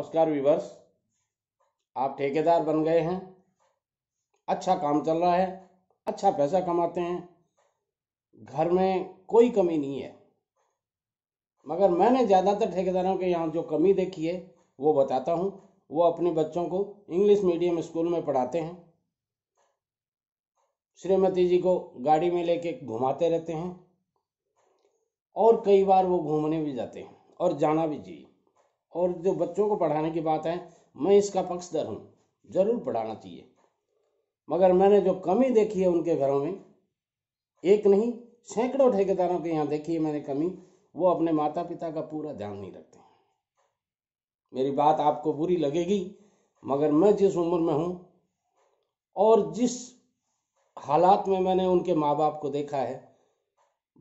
नमस्कार विवर्स आप ठेकेदार बन गए हैं अच्छा काम चल रहा है अच्छा पैसा कमाते हैं घर में कोई कमी नहीं है मगर मैंने ज़्यादातर ठेकेदारों के यहाँ जो कमी देखी है वो बताता हूँ वो अपने बच्चों को इंग्लिश मीडियम स्कूल में पढ़ाते हैं श्रीमती जी को गाड़ी में लेके घुमाते रहते हैं और कई बार वो घूमने भी जाते हैं और जाना भी चाहिए और जो बच्चों को पढ़ाने की बात है मैं इसका पक्षधर हूँ ज़रूर पढ़ाना चाहिए मगर मैंने जो कमी देखी है उनके घरों में एक नहीं सैकड़ों ठेकेदारों के यहाँ देखी है मैंने कमी वो अपने माता पिता का पूरा ध्यान नहीं रखते मेरी बात आपको बुरी लगेगी मगर मैं जिस उम्र में हूँ और जिस हालात में मैंने उनके माँ बाप को देखा है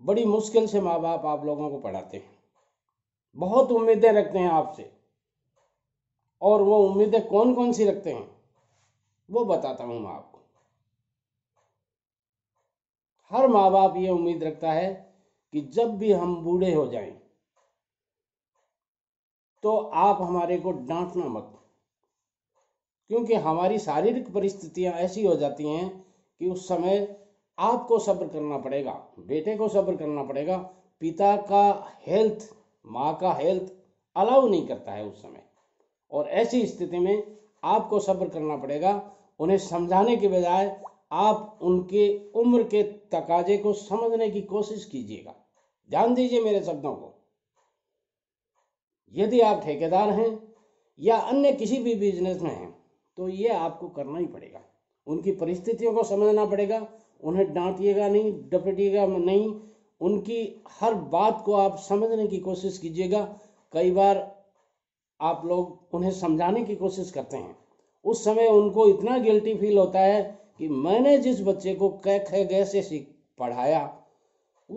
बड़ी मुश्किल से माँ बाप आप लोगों को पढ़ाते हैं बहुत उम्मीदें रखते हैं आपसे और वो उम्मीदें कौन कौन सी रखते हैं वो बताता हूं मैं आपको हर माँ बाप ये उम्मीद रखता है कि जब भी हम बूढ़े हो जाएं तो आप हमारे को डांटना मत क्योंकि हमारी शारीरिक परिस्थितियां ऐसी हो जाती हैं कि उस समय आपको सब्र करना पड़ेगा बेटे को सब्र करना पड़ेगा पिता का हेल्थ माँ का हेल्थ अलाउ नहीं करता है उस समय और ऐसी स्थिति में आपको सब्र करना पड़ेगा उन्हें समझाने के बजाय आप उनके उम्र के तकाजे को समझने की कोशिश कीजिएगा ध्यान दीजिए मेरे शब्दों को यदि आप ठेकेदार हैं या अन्य किसी भी बिजनेस में हैं तो ये आपको करना ही पड़ेगा उनकी परिस्थितियों को समझना पड़ेगा उन्हें डांटिएगा नहीं डपटिएगा नहीं उनकी हर बात को आप समझने की कोशिश कीजिएगा कई बार आप लोग उन्हें समझाने की कोशिश करते हैं उस समय उनको इतना गिल्टी फील होता है कि मैंने जिस बच्चे को कह कह गए सीख पढ़ाया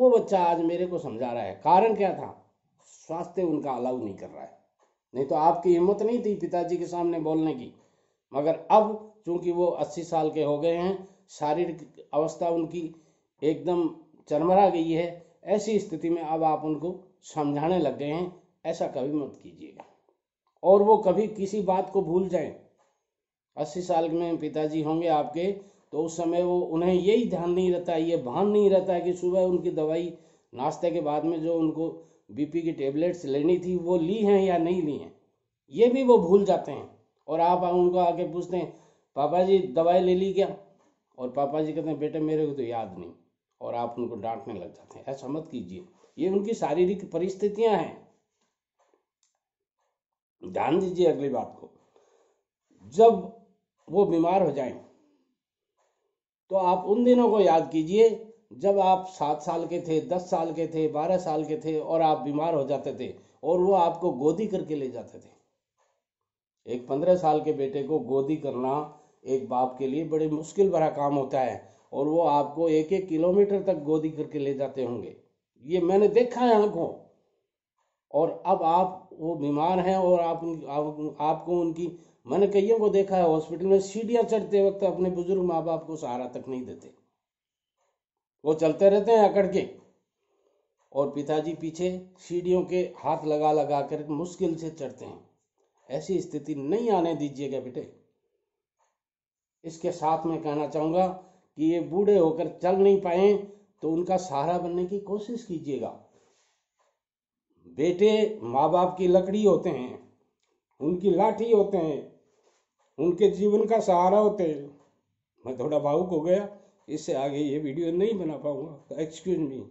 वो बच्चा आज मेरे को समझा रहा है कारण क्या था स्वास्थ्य उनका अलाउ नहीं कर रहा है नहीं तो आपकी हिम्मत नहीं थी पिताजी के सामने बोलने की मगर अब चूंकि वो अस्सी साल के हो गए हैं शारीरिक अवस्था उनकी एकदम चरमरा गई है ऐसी स्थिति में अब आप उनको समझाने लग गए हैं ऐसा कभी मत कीजिएगा और वो कभी किसी बात को भूल जाए अस्सी साल में पिताजी होंगे आपके तो उस समय वो उन्हें यही ध्यान नहीं रहता ये भान नहीं रहता कि सुबह उनकी दवाई नाश्ते के बाद में जो उनको बीपी की टेबलेट्स लेनी थी वो ली हैं या नहीं ली हैं ये भी वो भूल जाते हैं और आप उनको आके पूछते हैं पापा जी दवाई ले ली क्या और पापा जी कहते हैं बेटे मेरे को तो याद नहीं और आप उनको डांटने लग जाते हैं ऐसा मत कीजिए ये उनकी शारीरिक परिस्थितियां हैं ध्यान दीजिए अगली बात को जब वो बीमार हो जाए तो आप उन दिनों को याद कीजिए जब आप सात साल के थे दस साल के थे बारह साल के थे और आप बीमार हो जाते थे और वो आपको गोदी करके ले जाते थे एक पंद्रह साल के बेटे को गोदी करना एक बाप के लिए बड़े मुश्किल भरा काम होता है और वो आपको एक एक किलोमीटर तक गोदी करके ले जाते होंगे ये मैंने देखा है आंखों और अब आप वो बीमार हैं और आप, आप आपको उनकी मैंने कईयों को देखा है हॉस्पिटल में सीढ़ियाँ चढ़ते वक्त अपने बुजुर्ग माँ बाप को सहारा तक नहीं देते वो चलते रहते हैं अकड़ के और पिताजी पीछे सीढ़ियों के हाथ लगा लगा कर मुश्किल से चढ़ते हैं ऐसी स्थिति नहीं आने दीजिएगा बेटे इसके साथ मैं कहना चाहूँगा कि ये बूढ़े होकर चल नहीं पाए तो उनका सहारा बनने की कोशिश कीजिएगा बेटे माँ बाप की लकड़ी होते हैं उनकी लाठी होते हैं उनके जीवन का सहारा होते हैं मैं थोड़ा भावुक हो गया इससे आगे ये वीडियो नहीं बना पाऊंगा एक्सक्यूज मी